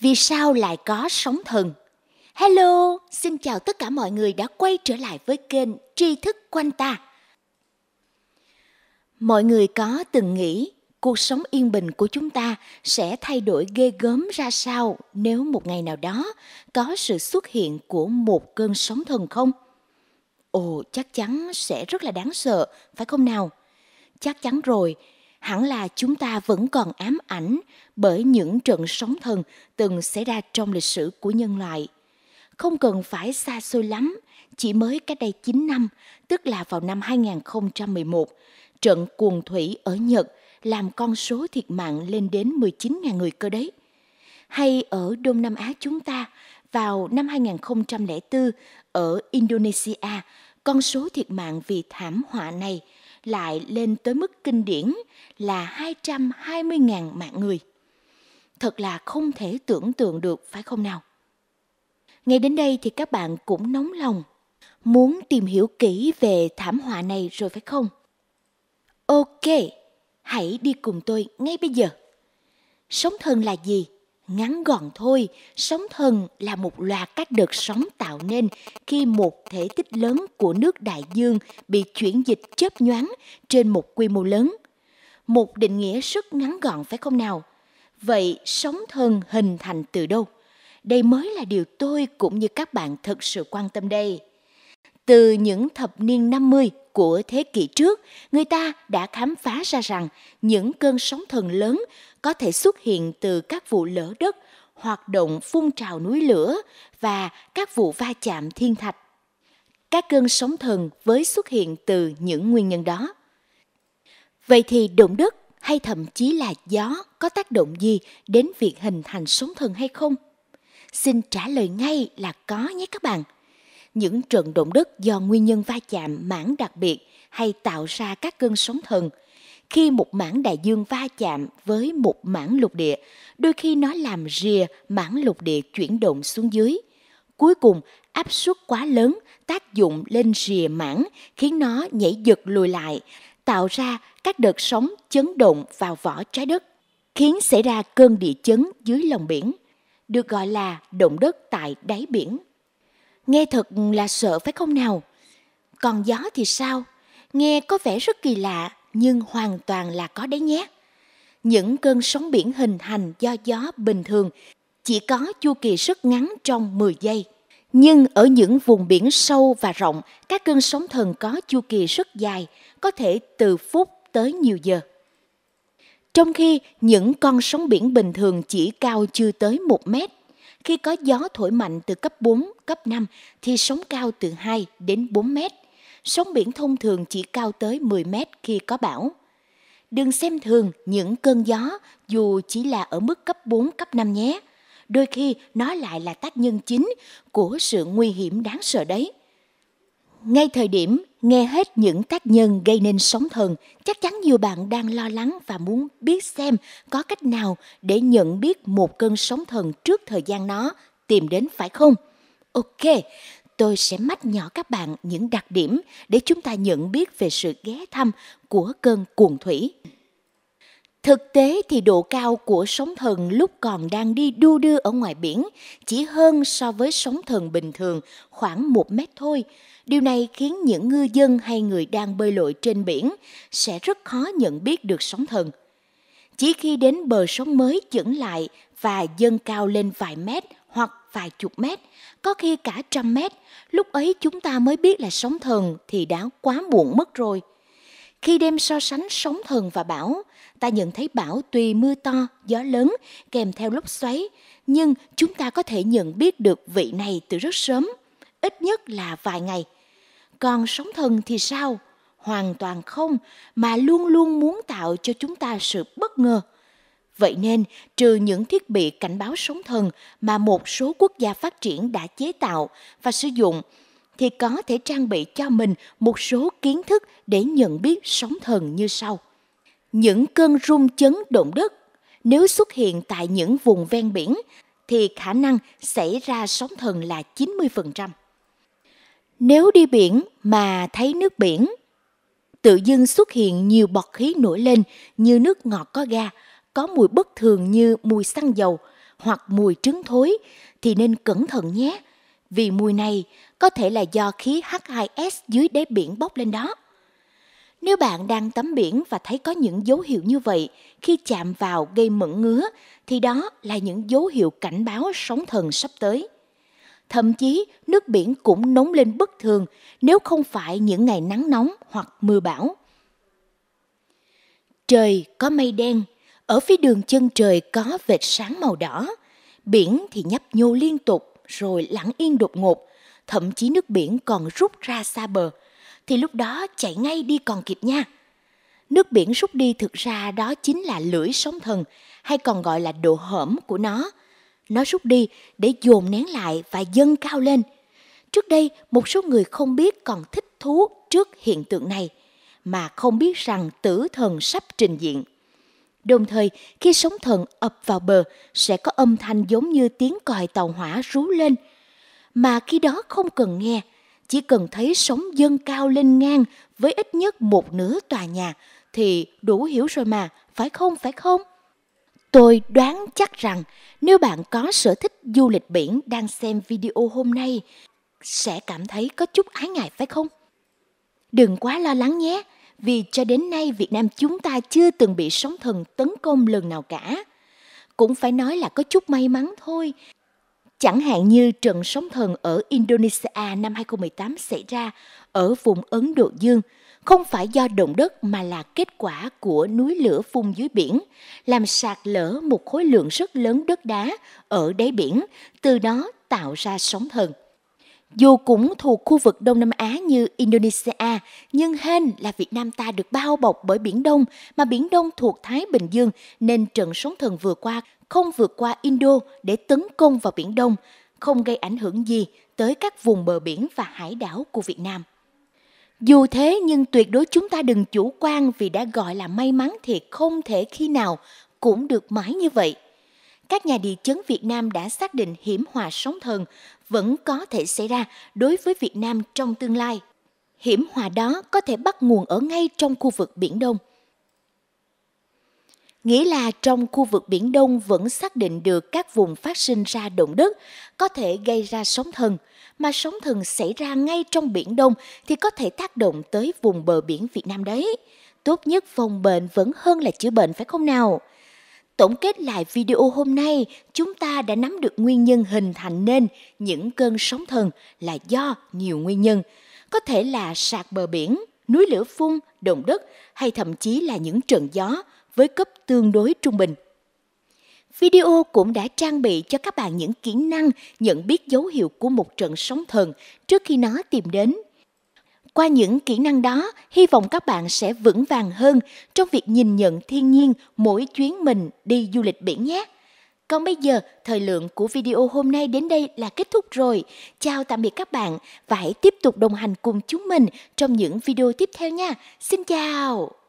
vì sao lại có sóng thần? Hello, xin chào tất cả mọi người đã quay trở lại với kênh Tri thức quanh ta. Mọi người có từng nghĩ cuộc sống yên bình của chúng ta sẽ thay đổi ghê gớm ra sao nếu một ngày nào đó có sự xuất hiện của một cơn sóng thần không? Ồ, chắc chắn sẽ rất là đáng sợ, phải không nào? Chắc chắn rồi, hẳn là chúng ta vẫn còn ám ảnh bởi những trận sóng thần từng xảy ra trong lịch sử của nhân loại. Không cần phải xa xôi lắm, chỉ mới cách đây 9 năm, tức là vào năm 2011, trận cuồng thủy ở Nhật làm con số thiệt mạng lên đến 19.000 người cơ đấy. Hay ở Đông Nam Á chúng ta, vào năm 2004 ở Indonesia, con số thiệt mạng vì thảm họa này – lại lên tới mức kinh điển là 220.000 mạng người. Thật là không thể tưởng tượng được phải không nào? Ngay đến đây thì các bạn cũng nóng lòng, muốn tìm hiểu kỹ về thảm họa này rồi phải không? Ok, hãy đi cùng tôi ngay bây giờ. Sống thân là gì? Ngắn gọn thôi, sóng thần là một loạt các đợt sóng tạo nên khi một thể tích lớn của nước đại dương bị chuyển dịch chớp nhoáng trên một quy mô lớn. Một định nghĩa rất ngắn gọn phải không nào? Vậy sóng thần hình thành từ đâu? Đây mới là điều tôi cũng như các bạn thật sự quan tâm đây. Từ những thập niên 50 của thế kỷ trước, người ta đã khám phá ra rằng những cơn sóng thần lớn có thể xuất hiện từ các vụ lở đất, hoạt động phun trào núi lửa và các vụ va chạm thiên thạch. Các cơn sóng thần với xuất hiện từ những nguyên nhân đó. Vậy thì động đất hay thậm chí là gió có tác động gì đến việc hình thành sóng thần hay không? Xin trả lời ngay là có nhé các bạn những trận động đất do nguyên nhân va chạm mảng đặc biệt hay tạo ra các cơn sóng thần. Khi một mảng đại dương va chạm với một mảng lục địa, đôi khi nó làm rìa mảng lục địa chuyển động xuống dưới. Cuối cùng, áp suất quá lớn tác dụng lên rìa mảng khiến nó nhảy giật lùi lại, tạo ra các đợt sóng chấn động vào vỏ trái đất, khiến xảy ra cơn địa chấn dưới lòng biển, được gọi là động đất tại đáy biển. Nghe thật là sợ phải không nào? Còn gió thì sao? Nghe có vẻ rất kỳ lạ nhưng hoàn toàn là có đấy nhé. Những cơn sóng biển hình thành do gió bình thường chỉ có chu kỳ rất ngắn trong 10 giây. Nhưng ở những vùng biển sâu và rộng, các cơn sóng thần có chu kỳ rất dài, có thể từ phút tới nhiều giờ. Trong khi những con sóng biển bình thường chỉ cao chưa tới 1 mét, khi có gió thổi mạnh từ cấp 4, cấp 5 thì sóng cao từ 2 đến 4 mét. Sóng biển thông thường chỉ cao tới 10 mét khi có bão. Đừng xem thường những cơn gió dù chỉ là ở mức cấp 4, cấp 5 nhé. Đôi khi nó lại là tác nhân chính của sự nguy hiểm đáng sợ đấy ngay thời điểm nghe hết những tác nhân gây nên sóng thần, chắc chắn nhiều bạn đang lo lắng và muốn biết xem có cách nào để nhận biết một cơn sóng thần trước thời gian nó tìm đến phải không? Ok, tôi sẽ mách nhỏ các bạn những đặc điểm để chúng ta nhận biết về sự ghé thăm của cơn cuồng thủy. Thực tế thì độ cao của sóng thần lúc còn đang đi đu đưa ở ngoài biển chỉ hơn so với sóng thần bình thường khoảng 1 mét thôi. Điều này khiến những ngư dân hay người đang bơi lội trên biển sẽ rất khó nhận biết được sóng thần. Chỉ khi đến bờ sóng mới chững lại và dâng cao lên vài mét hoặc vài chục mét, có khi cả trăm mét, lúc ấy chúng ta mới biết là sóng thần thì đã quá muộn mất rồi. Khi đem so sánh sóng thần và bão, ta nhận thấy bão tuy mưa to, gió lớn, kèm theo lốc xoáy, nhưng chúng ta có thể nhận biết được vị này từ rất sớm, ít nhất là vài ngày. Còn sóng thần thì sao? Hoàn toàn không, mà luôn luôn muốn tạo cho chúng ta sự bất ngờ. Vậy nên, trừ những thiết bị cảnh báo sóng thần mà một số quốc gia phát triển đã chế tạo và sử dụng, thì có thể trang bị cho mình một số kiến thức để nhận biết sóng thần như sau những cơn rung chấn động đất nếu xuất hiện tại những vùng ven biển thì khả năng xảy ra sóng thần là 90%. Nếu đi biển mà thấy nước biển tự dưng xuất hiện nhiều bọt khí nổi lên như nước ngọt có ga, có mùi bất thường như mùi xăng dầu hoặc mùi trứng thối thì nên cẩn thận nhé, vì mùi này có thể là do khí H2S dưới đáy biển bốc lên đó. Nếu bạn đang tắm biển và thấy có những dấu hiệu như vậy khi chạm vào gây mẩn ngứa thì đó là những dấu hiệu cảnh báo sóng thần sắp tới. Thậm chí nước biển cũng nóng lên bất thường nếu không phải những ngày nắng nóng hoặc mưa bão. Trời có mây đen, ở phía đường chân trời có vệt sáng màu đỏ, biển thì nhấp nhô liên tục rồi lặng yên đột ngột, thậm chí nước biển còn rút ra xa bờ – thì lúc đó chạy ngay đi còn kịp nha. Nước biển rút đi thực ra đó chính là lưỡi sóng thần hay còn gọi là độ hởm của nó. Nó rút đi để dồn nén lại và dâng cao lên. Trước đây, một số người không biết còn thích thú trước hiện tượng này, mà không biết rằng tử thần sắp trình diện. Đồng thời, khi sóng thần ập vào bờ, sẽ có âm thanh giống như tiếng còi tàu hỏa rú lên. Mà khi đó không cần nghe, chỉ cần thấy sóng dâng cao lên ngang với ít nhất một nửa tòa nhà thì đủ hiểu rồi mà, phải không, phải không? Tôi đoán chắc rằng nếu bạn có sở thích du lịch biển đang xem video hôm nay sẽ cảm thấy có chút ái ngại phải không? Đừng quá lo lắng nhé, vì cho đến nay Việt Nam chúng ta chưa từng bị sóng thần tấn công lần nào cả. Cũng phải nói là có chút may mắn thôi, Chẳng hạn như trận sóng thần ở Indonesia năm 2018 xảy ra ở vùng Ấn Độ Dương, không phải do động đất mà là kết quả của núi lửa phun dưới biển, làm sạt lở một khối lượng rất lớn đất đá ở đáy biển, từ đó tạo ra sóng thần. Dù cũng thuộc khu vực Đông Nam Á như Indonesia, nhưng hên là Việt Nam ta được bao bọc bởi Biển Đông, mà Biển Đông thuộc Thái Bình Dương nên trận sóng thần vừa qua không vượt qua Indo để tấn công vào Biển Đông, không gây ảnh hưởng gì tới các vùng bờ biển và hải đảo của Việt Nam. Dù thế nhưng tuyệt đối chúng ta đừng chủ quan vì đã gọi là may mắn thì không thể khi nào cũng được mãi như vậy các nhà địa chấn Việt Nam đã xác định hiểm họa sóng thần vẫn có thể xảy ra đối với Việt Nam trong tương lai. Hiểm họa đó có thể bắt nguồn ở ngay trong khu vực Biển Đông. Nghĩa là trong khu vực Biển Đông vẫn xác định được các vùng phát sinh ra động đất có thể gây ra sóng thần, mà sóng thần xảy ra ngay trong Biển Đông thì có thể tác động tới vùng bờ biển Việt Nam đấy. Tốt nhất phòng bệnh vẫn hơn là chữa bệnh phải không nào? Tổng kết lại video hôm nay, chúng ta đã nắm được nguyên nhân hình thành nên những cơn sóng thần là do nhiều nguyên nhân. Có thể là sạt bờ biển, núi lửa phun, động đất hay thậm chí là những trận gió với cấp tương đối trung bình. Video cũng đã trang bị cho các bạn những kỹ năng nhận biết dấu hiệu của một trận sóng thần trước khi nó tìm đến qua những kỹ năng đó, hy vọng các bạn sẽ vững vàng hơn trong việc nhìn nhận thiên nhiên mỗi chuyến mình đi du lịch biển nhé. Còn bây giờ, thời lượng của video hôm nay đến đây là kết thúc rồi. Chào tạm biệt các bạn và hãy tiếp tục đồng hành cùng chúng mình trong những video tiếp theo nha. Xin chào!